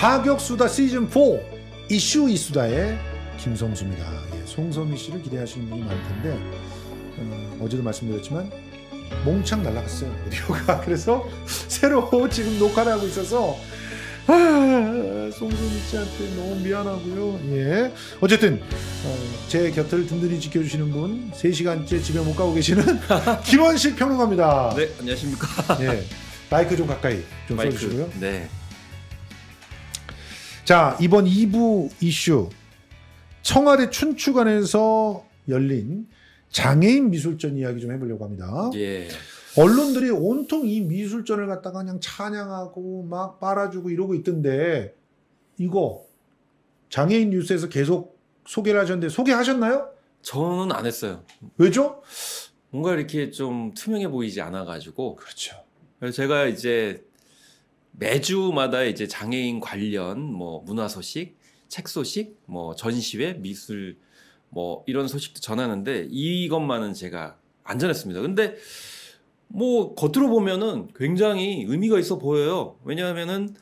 파격수다 시즌 4 이슈 이수다의 김성수입니다. 예, 송선미 씨를 기대하시는 분이 많을 텐데 음, 어, 제도 말씀드렸지만 몽창 날라갔어요 오디오가 그래서 새로 지금 녹화를 하고 있어서 아, 송선미 씨한테 너무 미안하고요. 예. 어쨌든 어, 제 곁을 든든히 지켜주시는 분 3시간째 집에 못 가고 계시는 김원식 평론가입니다. 네, 안녕하십니까. 예. 마이크 좀 가까이 좀 마이크, 써주시고요. 네. 자, 이번 2부 이슈. 청와대 춘추관에서 열린 장애인 미술전 이야기 좀 해보려고 합니다. 예. 언론들이 온통 이 미술전을 갖다가 그냥 찬양하고 막 빨아주고 이러고 있던데, 이거 장애인 뉴스에서 계속 소개를 하셨는데, 소개하셨나요? 저는 안 했어요. 왜죠? 뭔가 이렇게 좀 투명해 보이지 않아가지고. 그렇죠. 제가 이제 매주마다 이제 장애인 관련 뭐 문화 소식, 책 소식, 뭐 전시회, 미술 뭐 이런 소식도 전하는데 이것만은 제가 안 전했습니다. 근데 뭐 겉으로 보면은 굉장히 의미가 있어 보여요. 왜냐하면은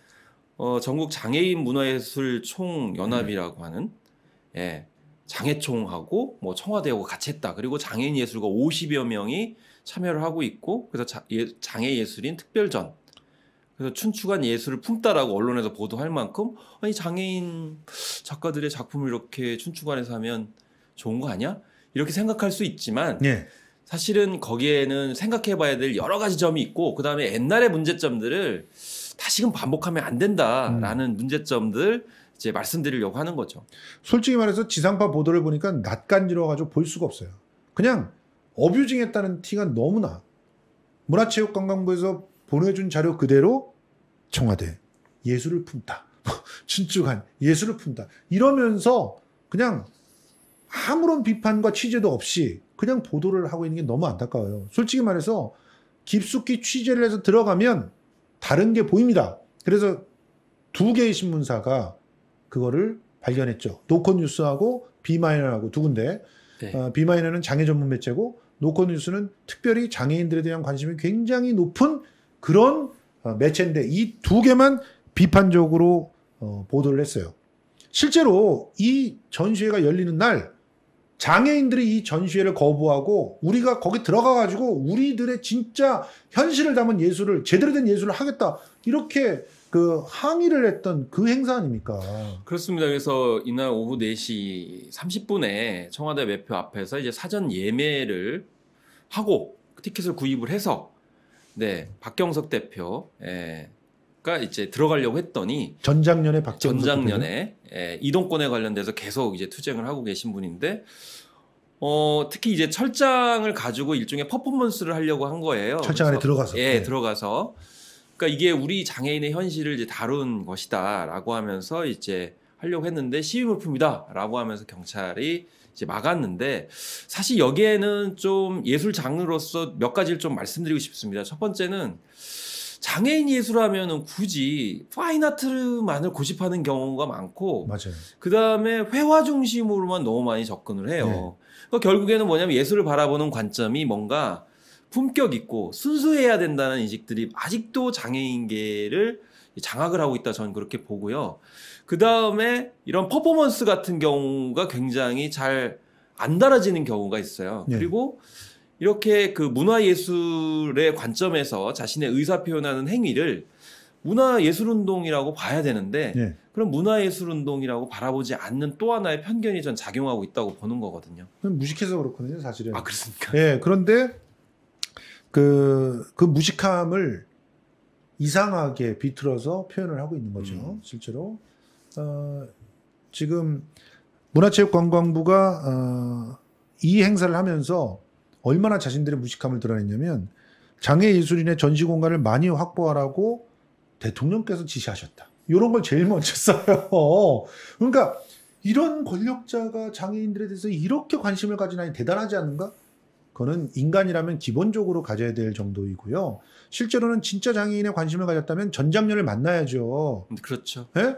어 전국 장애인 문화예술 총연합이라고 하는 예. 장애총하고 뭐 청와대하고 같이 했다. 그리고 장애인 예술가 50여 명이 참여를 하고 있고 그래서 예, 장애 예술인 특별전 그래서 춘추관 예술을 품다라고 언론에서 보도할 만큼 아니 장애인 작가들의 작품을 이렇게 춘추관에서 하면 좋은 거 아니야? 이렇게 생각할 수 있지만 예. 사실은 거기에는 생각해봐야 될 여러 가지 점이 있고 그 다음에 옛날의 문제점들을 다시금 반복하면 안 된다라는 음. 문제점들 이제 말씀드리려고 하는 거죠. 솔직히 말해서 지상파 보도를 보니까 낯간지러가지고볼 수가 없어요. 그냥 어뷰징했다는 티가 너무나 문화체육관광부에서 보내준 자료 그대로 청와대 예술을 품다. 진쭉한 예술을 품다. 이러면서 그냥 아무런 비판과 취재도 없이 그냥 보도를 하고 있는 게 너무 안타까워요. 솔직히 말해서 깊숙이 취재를 해서 들어가면 다른 게 보입니다. 그래서 두 개의 신문사가 그거를 발견했죠. 노컷뉴스하고 비마이너하고 두 군데. 네. 어, 비마이너는 장애 전문 매체고 노컷뉴스는 특별히 장애인들에 대한 관심이 굉장히 높은 그런 어, 매체인데 이 두 개만 비판적으로 어, 보도를 했어요. 실제로 이 전시회가 열리는 날 장애인들이 이 전시회를 거부하고 우리가 거기 들어가 가지고 우리들의 진짜 현실을 담은 예술을 제대로 된 예술을 하겠다 이렇게 그 항의를 했던 그 행사 아닙니까? 그렇습니다. 그래서 이날 오후 4시 30분에 청와대 매표 앞에서 이제 사전 예매를 하고 티켓을 구입을 해서 네, 박경석 대표. 예. 가 이제 들어가려고 했더니 전작년에 박경석 전작년에 예, 이동권에 관련돼서 계속 이제 투쟁을 하고 계신 분인데 어, 특히 이제 철장을 가지고 일종의 퍼포먼스를 하려고 한 거예요. 철장 안에 들어가서. 예, 네. 들어가서. 그러니까 이게 우리 장애인의 현실을 이제 다룬 것이다라고 하면서 이제 하려고 했는데 시위 물품이다라고 하면서 경찰이 이제 막았는데 사실 여기에는 좀 예술 장르로서 몇 가지를 좀 말씀드리고 싶습니다. 첫 번째는 장애인 예술하면은 굳이 파인아트만을 고집하는 경우가 많고 맞아요. 그다음에 회화 중심으로만 너무 많이 접근을 해요. 네. 그러니까 결국에는 뭐냐면 예술을 바라보는 관점이 뭔가 품격 있고 순수해야 된다는 인식들이 아직도 장애인계를 장악을 하고 있다 저는 그렇게 보고요. 그 다음에 이런 퍼포먼스 같은 경우가 굉장히 잘 안 달아지는 경우가 있어요. 네. 그리고 이렇게 그 문화예술의 관점에서 자신의 의사 표현하는 행위를 문화예술운동이라고 봐야 되는데 네. 예. 그럼 문화예술운동이라고 바라보지 않는 또 하나의 편견이 전 작용하고 있다고 보는 거거든요. 무식해서 그렇거든요, 사실은. 아 그렇습니까? 예. 네, 그런데 그, 그 무식함을 이상하게 비틀어서 표현을 하고 있는 거죠, 음. 실제로. 어, 지금 문화체육관광부가 어, 이 행사를 하면서 얼마나 자신들의 무식함을 드러냈냐면 장애예술인의 전시 공간을 많이 확보하라고 대통령께서 지시하셨다. 이런 걸 제일 먼저 써요. 그러니까 이런 권력자가 장애인들에 대해서 이렇게 관심을 가지나니 대단하지 않는가 그거는 인간이라면 기본적으로 가져야 될 정도이고요. 실제로는 진짜 장애인에 관심을 가졌다면 전장년을 만나야죠. 그렇죠. 예?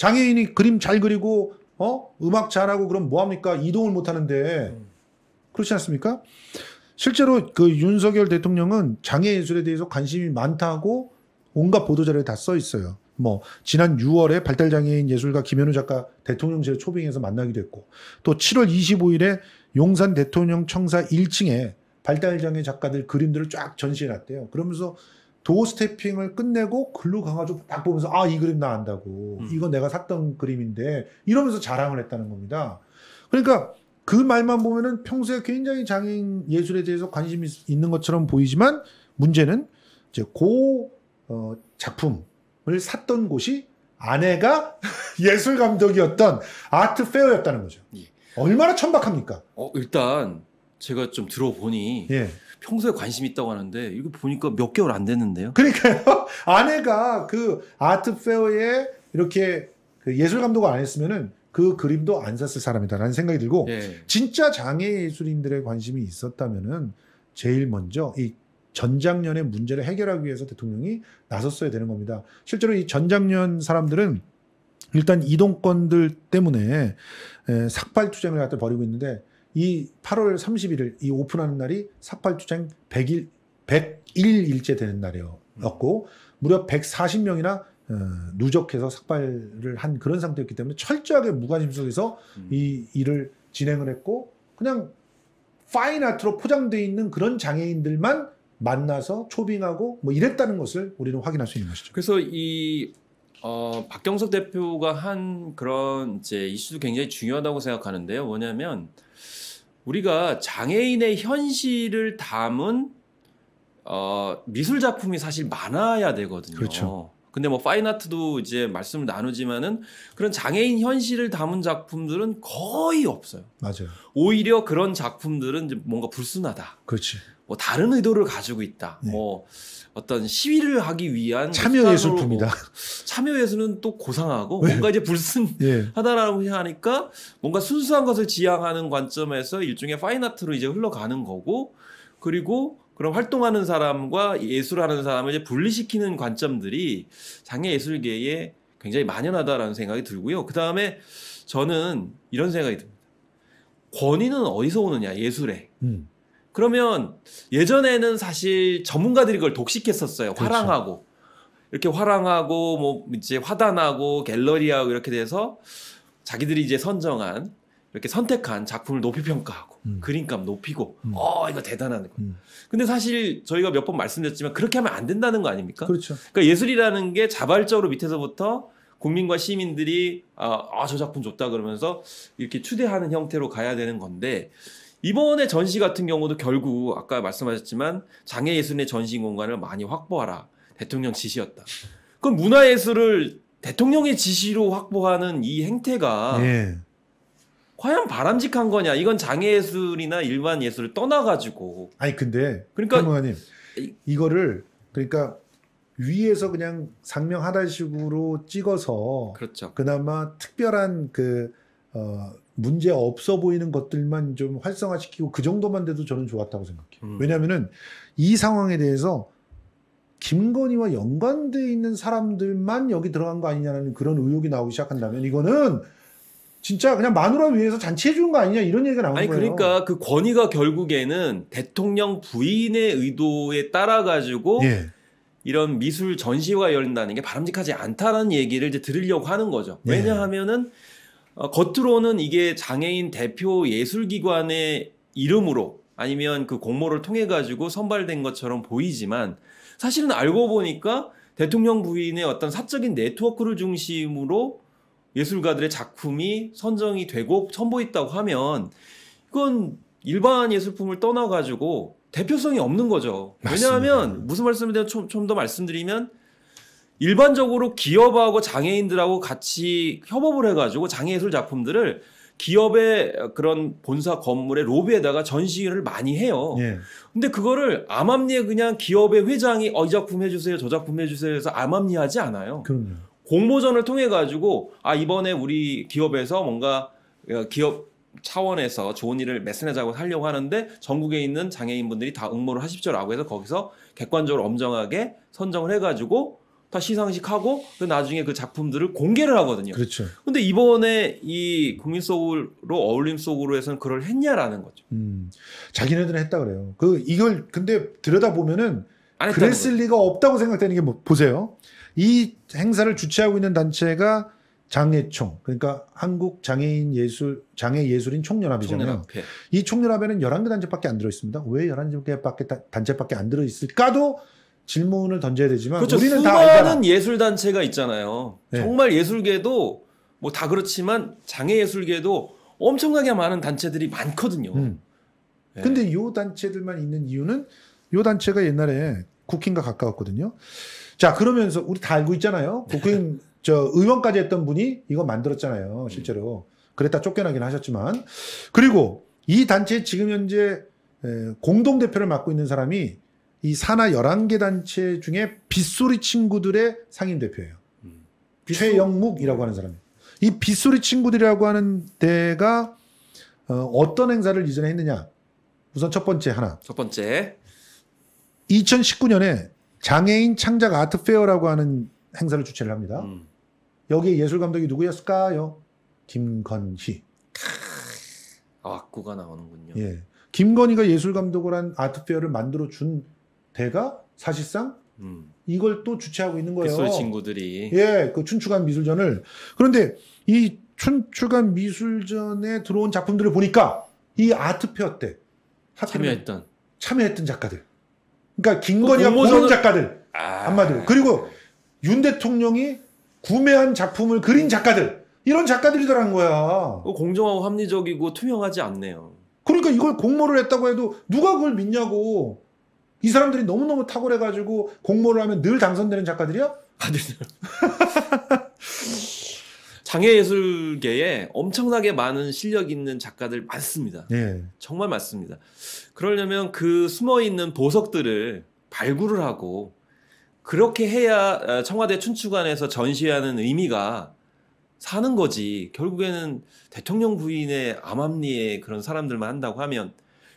장애인이 그림 잘 그리고 어 음악 잘하고 그럼 뭐합니까? 이동을 못하는데 그렇지 않습니까? 실제로 그 윤석열 대통령은 장애 예술에 대해서 관심이 많다고 온갖 보도자료에 다 써 있어요. 뭐 지난 6월에 발달장애인 예술가 김현우 작가 대통령실 초빙해서 만나기도 했고 또 7월 25일에 용산 대통령 청사 1층에 발달장애 작가들 그림들을 쫙 전시해 놨대요. 그러면서 도어 스태핑을 끝내고 글로 가가지고 딱 보면서 아 이 그림 나 안다고 음. 이건 내가 샀던 그림인데 이러면서 자랑을 했다는 겁니다. 그러니까 그 말만 보면은 평소에 굉장히 장인 예술에 대해서 관심이 있는 것처럼 보이지만 문제는 이제 고 어, 작품을 샀던 곳이 아내가 예술 감독이었던 아트 페어였다는 거죠. 예. 얼마나 천박합니까? 어, 일단 제가 좀 들어보니 예. 평소에 관심 있다고 하는데 이거 보니까 몇 개월 안 됐는데요. 그러니까요. 아내가 그 아트 페어에 이렇게 그 예술 감독을 안 했으면은 그 그림도 안 샀을 사람이다라는 생각이 들고 네. 진짜 장애 예술인들의 관심이 있었다면은 제일 먼저 이 전작년의 문제를 해결하기 위해서 대통령이 나섰어야 되는 겁니다. 실제로 이 전작년 사람들은 일단 이동권들 때문에 에, 삭발 투쟁을 갖다 버리고 있는데 이 8월 31일 이 오픈하는 날이 삭발투쟁 100일 101일째 되는 날이었고 무려 140명이나 어, 누적해서 삭발을 한 그런 상태였기 때문에 철저하게 무관심속에서 음. 이 일을 진행을 했고 그냥 파인아트로 포장돼 있는 그런 장애인들만 만나서 초빙하고 뭐 이랬다는 것을 우리는 확인할 수 있는 것이죠. 그래서 이 어, 박경석 대표가 한 그런 이제 이슈도 굉장히 중요하다고 생각하는데요. 뭐냐면 우리가 장애인의 현실을 담은 어, 미술 작품이 사실 많아야 되거든요. 그렇죠. 근데 뭐 파인아트도 이제 말씀을 나누지만은 그런 장애인 현실을 담은 작품들은 거의 없어요. 맞아요. 오히려 그런 작품들은 뭔가 불순하다. 그렇지. 뭐 다른 의도를 가지고 있다. 네. 뭐 어떤 시위를 하기 위한 뭐 참여 예술품이다. 뭐 참여 예술은 또 고상하고 네. 뭔가 이제 불순하다라고 예. 네. 하니까 뭔가 순수한 것을 지향하는 관점에서 일종의 파인아트로 이제 흘러가는 거고 그리고 그럼 활동하는 사람과 예술하는 사람을 이제 분리시키는 관점들이 장애 예술계에 굉장히 만연하다라는 생각이 들고요. 그 다음에 저는 이런 생각이 듭니다. 권위는 어디서 오느냐 예술에. 음. 그러면 예전에는 사실 전문가들이 그걸 독식했었어요. 그렇죠. 화랑하고 이렇게 화랑하고 뭐 이제 화단하고 갤러리하고 이렇게 돼서 자기들이 이제 선정한 이렇게 선택한 작품을 높이 평가하고 음. 그림감 높이고 음. 어 이거 대단한 거. 음. 근데 사실 저희가 몇 번 말씀드렸지만 그렇게 하면 안 된다는 거 아닙니까? 그렇죠. 그러니까 예술이라는 게 자발적으로 밑에서부터 국민과 시민들이 아저 아, 아 작품 좋다 그러면서 이렇게 추대하는 형태로 가야 되는 건데 이번에 전시 같은 경우도 결국 아까 말씀하셨지만 장애예술의 전시 공간을 많이 확보하라. 대통령 지시였다. 그럼 문화예술을 대통령의 지시로 확보하는 이 행태가 네. 과연 바람직한 거냐? 이건 장애예술이나 일반 예술을 떠나가지고. 아니 근데 그러니까 평론님 이거를 그러니까 위에서 그냥 상명 하단식으로 찍어서 그렇죠. 그나마 특별한 그 어, 문제 없어 보이는 것들만 좀 활성화시키고 그 정도만 돼도 저는 좋았다고 생각해요. 음. 왜냐면은 이 상황에 대해서 김건희와 연관돼 있는 사람들만 여기 들어간 거 아니냐는 그런 의혹이 나오기 시작한다면 이거는 진짜 그냥 마누라 위해서 잔치해 주는 거 아니냐 이런 얘기가 나오는 아니, 거예요. 아니 그러니까 그 권위가 결국에는 대통령 부인의 의도에 따라 가지고 예. 이런 미술 전시회가 열린다는 게 바람직하지 않다라는 얘기를 이제 들으려고 하는 거죠. 예. 왜냐하면은 예. 어, 겉으로는 이게 장애인 대표 예술기관의 이름으로 아니면 그 공모를 통해 가지고 선발된 것처럼 보이지만 사실은 알고 보니까 대통령 부인의 어떤 사적인 네트워크를 중심으로 예술가들의 작품이 선정이 되고 선보였다고 하면 이건 일반 예술품을 떠나가지고 대표성이 없는 거죠. 맞습니다. 왜냐하면 무슨 말씀을 좀더 말씀드리면 일반적으로 기업하고 장애인들하고 같이 협업을 해가지고 장애예술 작품들을 기업의 그런 본사 건물의 로비에다가 전시를 많이 해요. 예. 근데 그거를 암암리에 그냥 기업의 회장이 어, 이 작품 해주세요, 저 작품 해주세요 해서 암암리 하지 않아요. 그럼요. 공모전을 통해 가지고 아 이번에 우리 기업에서 뭔가 어, 기업 차원에서 좋은 일을 메스내자고 하려고 하는데 전국에 있는 장애인분들이 다 응모를 하십시오라고 해서 거기서 객관적으로 엄정하게 선정을 해가지고 다 시상식하고 그 나중에 그 작품들을 공개를 하거든요. 그렇죠. 근데 이번에 이 국민 속으로 어울림 속으로 해서는 그걸 했냐라는 거죠. 음. 자기네들은 했다 그래요. 그 이걸 근데 들여다보면은 그랬을 거예요. 리가 없다고 생각되는 게 뭐, 보세요. 이 행사를 주최하고 있는 단체가 장애총 그러니까 한국 장애인 예술 장애 예술인 총연합이잖아요. 총연합회. 이 총연합에는 열한 개 단체밖에 안 들어 있습니다. 왜 열한 개밖에 단체밖에 안 들어 있을까도 질문을 던져야 되지만 그렇죠. 우리는 다 수많은 예술 단체가 있잖아요. 네. 정말 예술계도 뭐 다 그렇지만 장애 예술계도 엄청나게 많은 단체들이 많거든요. 음. 네. 근데 요 단체들만 있는 이유는 요 단체가 옛날에 국힘과 가까웠거든요. 자 그러면서 우리 다 알고 있잖아요. 네. 국힘 저 의원까지 했던 분이 이거 만들었잖아요. 음. 실제로 그랬다 쫓겨나긴 하셨지만 그리고 이 단체 지금 현재 공동 대표를 맡고 있는 사람이 이 산하 11개 단체 중에 빗소리 친구들의 상임 대표예요. 음. 최영묵이라고 하는 사람이. 이 빗소리 친구들이라고 하는 데가 어, 어떤 행사를 이전에 했느냐? 우선 첫 번째 하나. 첫 번째. 2019년에 장애인 창작 아트 페어라고 하는 행사를 주최를 합니다. 음. 여기 에 예술 감독이 누구였을까요? 김건희. 아, 악구가 나오는군요. 예. 김건희가 예술 감독을 한 아트페어를 만들어 준 대가 사실상 음. 이걸 또 주최하고 있는 거예요. 빗 친구들이. 예, 그 춘추관 미술전을. 그런데 이 춘추관 미술전에 들어온 작품들을 보니까 이 아트페어 때 참여했던 참여했던 작가들. 그러니까 김건희가 고른 그 공모전을... 작가들 아... 한마디로. 그리고 윤 대통령이 구매한 작품을 그린 작가들 이런 작가들이더라는 거야. 그 공정하고 합리적이고 투명하지 않네요. 그러니까 이걸 공모를 했다고 해도 누가 그걸 믿냐고. 이 사람들이 너무너무 탁월해가지고 공모를 하면 늘 당선되는 작가들이야? 아니죠. 장애예술계에 엄청나게 많은 실력 있는 작가들 많습니다. 예. 정말 많습니다. 그러려면 그 숨어 있는 보석들을 발굴을 하고 그렇게 해야 어, 청와대 춘추관에서 전시하는 의미가 사는 거지. 결국에는 대통령 부인의 암암리에 그런 사람들만 한다고 하면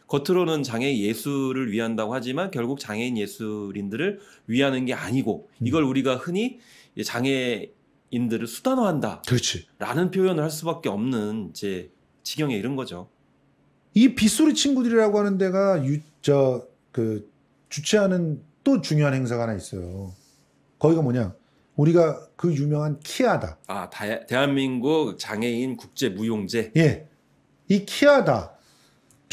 겉으로는 장애 예술을 위한다고 하지만 결국 장애인 예술인들을 위하는 게 아니고 음. 이걸 우리가 흔히 장애인들을 수단화한다. 그렇지. 라는 표현을 할 수밖에 없는 이제 지경에 이른 거죠. 이 빗소리 친구들이라고 하는 데가 유, 저, 그, 주최하는 또 중요한 행사가 하나 있어요. 거기가 뭐냐. 우리가 그 유명한 키아다. 아, 다, 대한민국 장애인 국제 무용제. 예. 이 키아다.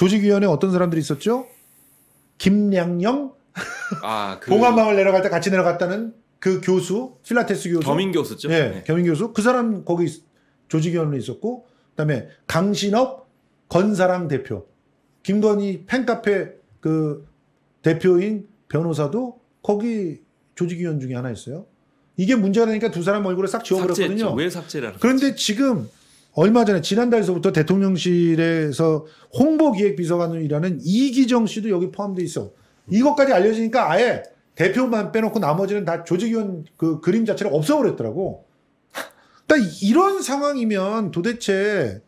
조직위원회 어떤 사람들이 있었죠? 김량영 아, 그... 봉화마을 내려갈 때 같이 내려갔다는 그 교수 필라테스 교수 겸인 교수죠. 예, 네. 겸인 교수 그 사람 거기 조직위원회 있었고 그다음에 강신업 건사랑 대표 김건희 팬카페 그 대표인 변호사도 거기 조직위원 중에 하나였어요. 이게 문제가 되니까 두 사람 얼굴을 싹 지워버렸거든요. 왜 삭제를? 그런데 지금 얼마 전에 지난달서부터 에 대통령실에서 홍보기획비서관이라는 이기정 씨도 여기 포함돼 있어. 이것까지 알려지니까 아예 대표만 빼놓고 나머지는 다 조직위원 그 그림 자체를 없애버렸더라고나 이런 상황이면 도대체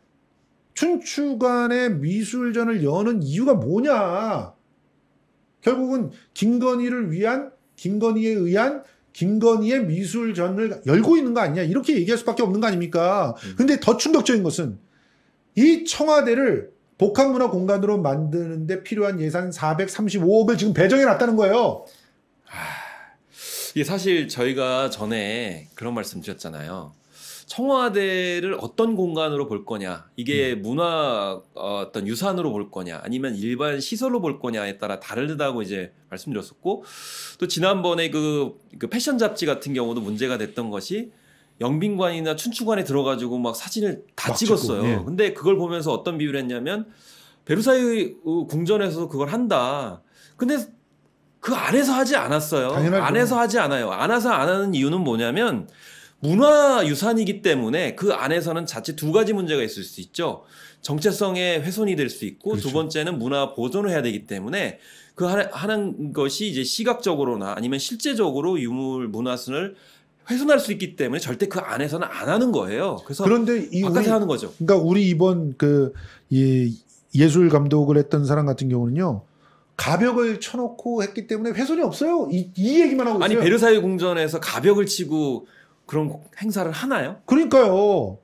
춘추관의 미술전을 여는 이유가 뭐냐? 결국은 김건희를 위한 김건희에 의한 김건희의 미술전을 열고 있는 거 아니냐 이렇게 얘기할 수밖에 없는 거 아닙니까? 음. 근데 더 충격적인 것은 이 청와대를 복합문화 공간으로 만드는데 필요한 예산 435억을 지금 배정해 놨다는 거예요. 하... 아, 이게 사실 저희가 전에 그런 말씀 드렸잖아요. 청와대를 어떤 공간으로 볼 거냐, 이게 음. 문화 어, 어떤 유산으로 볼 거냐, 아니면 일반 시설로 볼 거냐에 따라 다르다고 이제 말씀드렸었고, 또 지난번에 그, 그 패션 잡지 같은 경우도 문제가 됐던 것이 영빈관이나 춘추관에 들어가지고 막 사진을 다막 찍었어요. 네. 근데 그걸 보면서 어떤 비유를 했냐면 베르사유 궁전에서 그걸 한다. 근데 그 안에서 하지 않았어요. 안에서 하지 않아요. 안에서 안 하는 이유는 뭐냐면 문화유산이기 때문에 그 안에서는 자칫 두 가지 문제가 있을 수 있죠. 정체성의 훼손이 될 수 있고 그렇죠. 두 번째는 문화 보존을 해야 되기 때문에 그 하는 것이 이제 시각적으로나 아니면 실제적으로 유물 문화순을 훼손할 수 있기 때문에 절대 그 안에서는 안 하는 거예요. 그래서 그런데 이 바깥에 우리, 하는 거죠. 그러니까 우리 이번 그이 예술 감독을 했던 사람 같은 경우는요. 가벽을 쳐놓고 했기 때문에 훼손이 없어요. 이, 이 얘기만 하고 있어요. 아니 베르사유 궁전에서 가벽을 치고 그런 행사를 하나요? 그러니까요.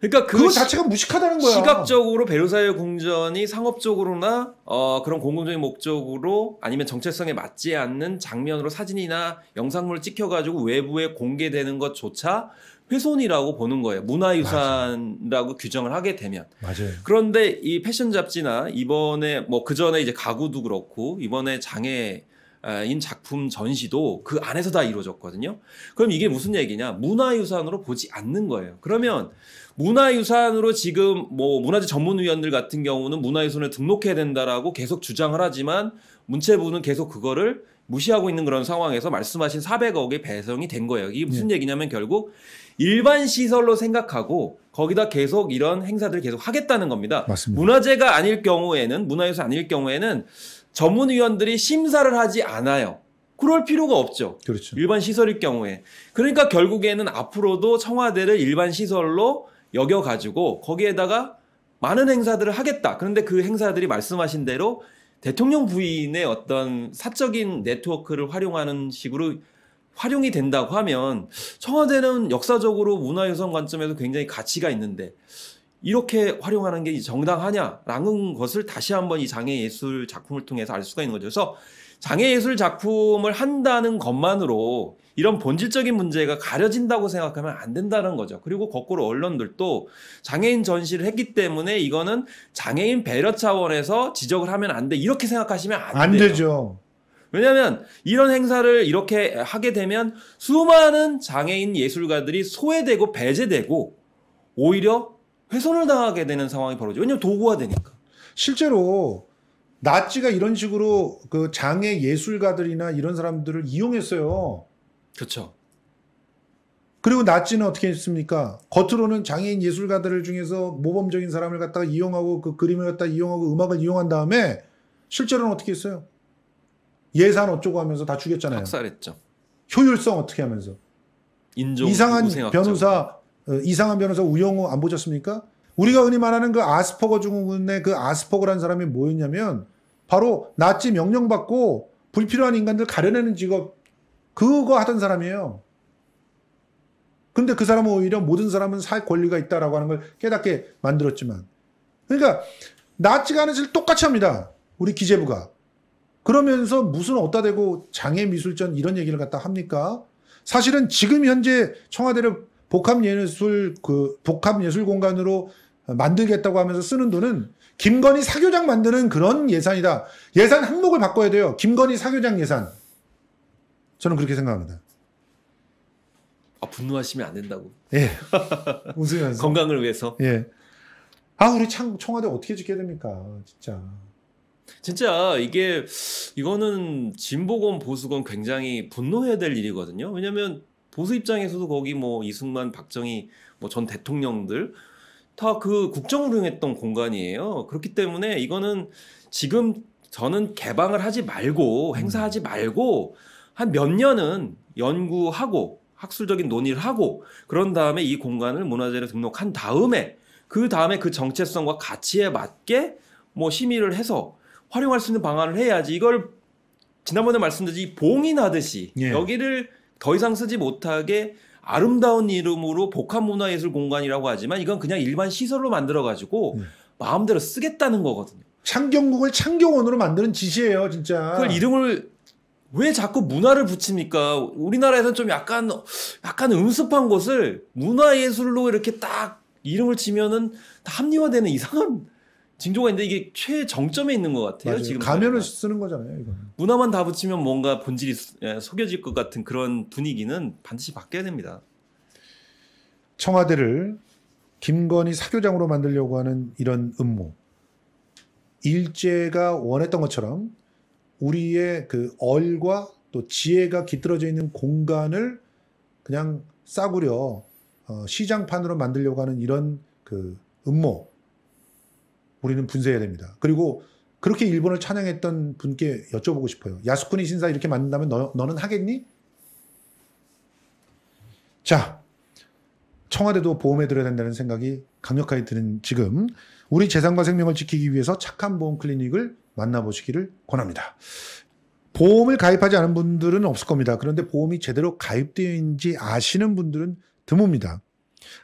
그러니까 그, 그 시, 자체가 무식하다는 거야. 시각적으로 배우사의 궁전이 상업적으로나 어, 그런 공공적인 목적으로 아니면 정체성에 맞지 않는 장면으로 사진이나 영상물을 찍혀가지고 외부에 공개되는 것조차 훼손이라고 보는 거예요. 문화유산이라고 맞아. 규정을 하게 되면. 맞아요. 그런데 이 패션 잡지나 이번에 뭐 그 전에 이제 가구도 그렇고 이번에 장애 인 작품 전시도 그 안에서 다 이루어졌거든요. 그럼 이게 무슨 얘기냐? 문화유산으로 보지 않는 거예요. 그러면 문화유산으로 지금 뭐 문화재 전문위원들 같은 경우는 문화유산을 등록해야 된다라고 계속 주장을 하지만 문체부는 계속 그거를 무시하고 있는 그런 상황에서 말씀하신 400억의 배송이된 거예요. 이게 무슨 예. 얘기냐면 결국 일반 시설로 생각하고 거기다 계속 이런 행사들을 계속 하겠다는 겁니다. 맞습니다. 문화재가 아닐 경우에는 문화유산 아닐 경우에는 전문위원들이 심사를 하지 않아요. 그럴 필요가 없죠. 그렇죠. 일반 시설일 경우에. 그러니까 결국에는 앞으로도 청와대를 일반 시설로 여겨가지고 거기에다가 많은 행사들을 하겠다. 그런데 그 행사들이 말씀하신 대로 대통령 부인의 어떤 사적인 네트워크를 활용하는 식으로 활용이 된다고 하면 청와대는 역사적으로 문화유산 관점에서 굉장히 가치가 있는데 이렇게 활용하는 게 정당하냐라는 것을 다시 한번 이 장애 예술 작품을 통해서 알 수가 있는 거죠. 그래서 장애 예술 작품을 한다는 것만으로 이런 본질적인 문제가 가려진다고 생각하면 안 된다는 거죠. 그리고 거꾸로 언론들도 장애인 전시를 했기 때문에 이거는 장애인 배려 차원에서 지적을 하면 안 돼. 이렇게 생각하시면 안, 안 돼요. 되죠. 왜냐하면 이런 행사를 이렇게 하게 되면 수많은 장애인 예술가들이 소외되고 배제되고 오히려 훼손을 당하게 되는 상황이 벌어져. 왜냐면 도구화 되니까. 실제로 나치가 이런 식으로 그 장애 예술가들이나 이런 사람들을 이용했어요. 그렇죠. 그리고 나치는 어떻게 했습니까? 겉으로는 장애인 예술가들 중에서 모범적인 사람을 갖다가 이용하고 그 그림을 갖다 이용하고 음악을 이용한 다음에 실제로는 어떻게 했어요? 예산 어쩌고 하면서 다 죽였잖아요. 학살했죠. 효율성 어떻게 하면서? 인종, 이상한 변호사 어, 이상한 변호사 우영우 안 보셨습니까? 우리가 흔히 말하는 그 아스퍼거 증후군의 그아스퍼거란 사람이 뭐였냐면 바로 나지 명령받고 불필요한 인간들 가려내는 직업 그거 하던 사람이에요. 근데 그 사람은 오히려 모든 사람은 살 권리가 있다라고 하는 걸 깨닫게 만들었지만 그러니까 나지가 하는 짓을 똑같이 합니다. 우리 기재부가. 그러면서 무슨 어따 대고 장애미술전 이런 얘기를 갖다 합니까? 사실은 지금 현재 청와대를 복합예술 그 복합예술 공간으로 만들겠다고 하면서 쓰는 돈은 김건희 사교장 만드는 그런 예산이다. 예산 항목을 바꿔야 돼요. 김건희 사교장 예산. 저는 그렇게 생각합니다. 아 분노하시면 안 된다고. 예. 웃으면서 건강을 위해서. 예. 아 우리 참 청와대 어떻게 지켜야 됩니까? 진짜. 진짜 이게 이거는 진보건 보수건 굉장히 분노해야 될 일이거든요. 왜냐면 보수 입장에서도 거기 뭐 이승만, 박정희 뭐 전 대통령들 다 그 국정운영했던 공간이에요. 그렇기 때문에 이거는 지금 저는 개방을 하지 말고 행사하지 말고 한 몇 년은 연구하고 학술적인 논의를 하고 그런 다음에 이 공간을 문화재로 등록한 다음에 그 다음에 그 정체성과 가치에 맞게 뭐 심의를 해서 활용할 수 있는 방안을 해야지 이걸 지난번에 말씀드렸듯이 봉인하듯이 예. 여기를 더 이상 쓰지 못하게 아름다운 이름으로 복합문화예술 공간이라고 하지만 이건 그냥 일반 시설로 만들어가지고 네. 마음대로 쓰겠다는 거거든요. 창경궁을 창경원으로 만드는 짓이에요, 진짜. 그걸 이름을 왜 자꾸 문화를 붙입니까? 우리나라에서는 좀 약간 약간 음습한 곳을 문화예술로 이렇게 딱 이름을 치면은 다 합리화되는 이상한 징조가 있는데 이게 최정점에 있는 것 같아요. 맞아요. 지금 가면을 쓰는 거잖아요. 이거 문화만 다 붙이면 뭔가 본질이 예, 속여질 것 같은 그런 분위기는 반드시 바뀌어야 됩니다. 청와대를 김건희 사교장으로 만들려고 하는 이런 음모. 일제가 원했던 것처럼 우리의 그 얼과 또 지혜가 깃들어져 있는 공간을 그냥 싸구려 어, 시장판으로 만들려고 하는 이런 그 음모. 우리는 분쇄해야 됩니다. 그리고 그렇게 일본을 찬양했던 분께 여쭤보고 싶어요. 야스쿠니 신사 이렇게 만든다면 너, 너는 하겠니? 자, 청와대도 보험에 들어야 된다는 생각이 강력하게 드는 지금 우리 재산과 생명을 지키기 위해서 착한 보험 클리닉을 만나보시기를 권합니다. 보험을 가입하지 않은 분들은 없을 겁니다. 그런데 보험이 제대로 가입되어 있는지 아시는 분들은 드뭅니다.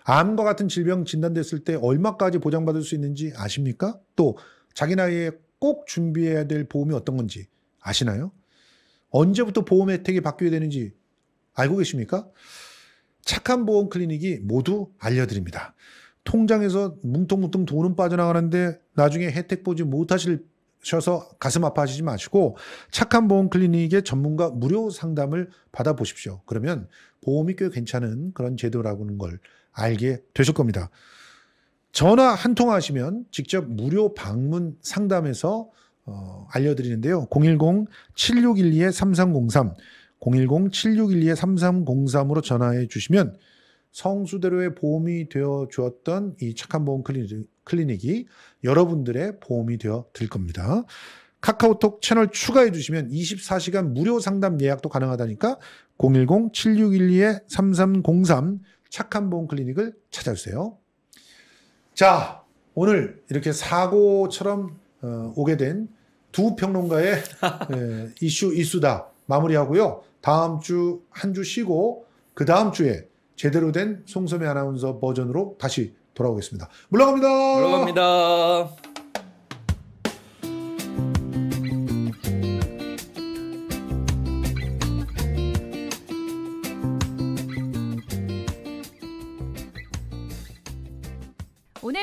암과 같은 질병 진단됐을 때 얼마까지 보장받을 수 있는지 아십니까? 또 자기 나이에 꼭 준비해야 될 보험이 어떤 건지 아시나요? 언제부터 보험 혜택이 바뀌게 되는지 알고 계십니까? 착한 보험 클리닉이 모두 알려드립니다. 통장에서 뭉텅뭉텅 돈은 빠져나가는데 나중에 혜택 보지 못하셔서 가슴 아파하시지 마시고 착한 보험 클리닉의 전문가 무료 상담을 받아보십시오. 그러면 보험이 꽤 괜찮은 그런 제도라고는 하걸 알게 되실 겁니다. 전화 한 통 하시면 직접 무료 방문 상담에서 어, 알려드리는데요. 010-7612-3303, 010-7612-3303으로 전화해 주시면 성수대로의 보험이 되어 주었던 이 착한 보험 클리닉, 클리닉이 여러분들의 보험이 되어 드릴 겁니다. 카카오톡 채널 추가해 주시면 24시간 무료 상담 예약도 가능하다니까 010-7612-3303 착한 보험 클리닉을 찾아주세요. 자, 오늘 이렇게 사고처럼 어, 오게 된 두 평론가의 에, 예, 이슈 이수다 마무리하고요. 다음 주 한 주 쉬고 그 다음 주에 제대로 된 송소매 아나운서 버전으로 다시 돌아오겠습니다. 물러갑니다. 물러갑니다.